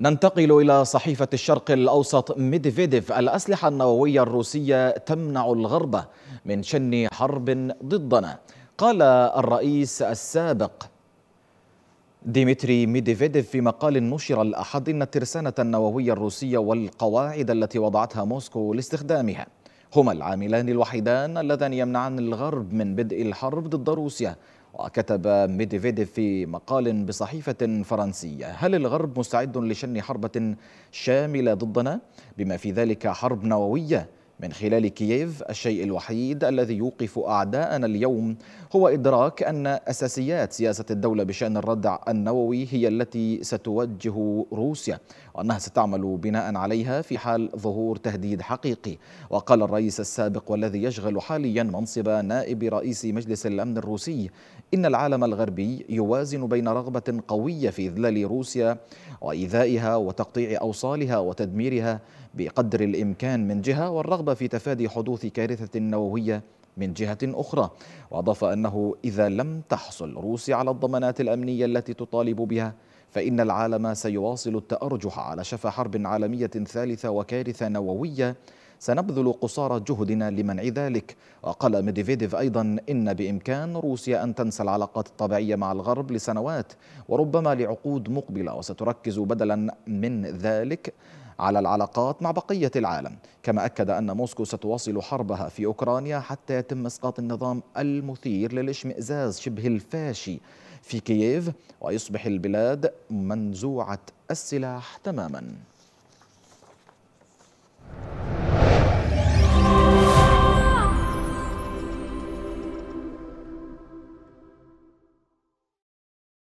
ننتقل إلى صحيفة الشرق الأوسط ميدفيديف الأسلحة النووية الروسية تمنع الغرب من شن حرب ضدنا قال الرئيس السابق ديمتري ميديفيديف في مقال نشر الأحد إن الترسانة النووية الروسية والقواعد التي وضعتها موسكو لاستخدامها هما العاملان الوحيدان اللذان يمنعان الغرب من بدء الحرب ضد روسيا وكتب ميديفيديف في مقال بصحيفة فرنسية هل الغرب مستعد لشن حربة شاملة ضدنا بما في ذلك حرب نووية من خلال كييف الشيء الوحيد الذي يوقف أعداءنا اليوم هو إدراك أن أساسيات سياسة الدولة بشأن الردع النووي هي التي ستوجه روسيا وأنها ستعمل بناء عليها في حال ظهور تهديد حقيقي وقال الرئيس السابق والذي يشغل حاليا منصب نائب رئيس مجلس الأمن الروسي إن العالم الغربي يوازن بين رغبة قوية في إذلال روسيا وإيذائها وتقطيع أوصالها وتدميرها بقدر الإمكان من جهة والرغبة الرقابة في تفادي حدوث كارثة نووية من جهة أخرى وأضاف أنه إذا لم تحصل روسيا على الضمانات الأمنية التي تطالب بها فإن العالم سيواصل التأرجح على شفا حرب عالمية ثالثة وكارثة نووية سنبذل قصارى جهدنا لمنع ذلك وقال ميديفيديف أيضا إن بإمكان روسيا أن تنسى العلاقات الطبيعية مع الغرب لسنوات وربما لعقود مقبلة وستركز بدلا من ذلك على العلاقات مع بقية العالم كما أكد أن موسكو ستواصل حربها في أوكرانيا حتى يتم إسقاط النظام المثير للاشمئزاز شبه الفاشي في كييف ويصبح البلاد منزوعة السلاح تماماً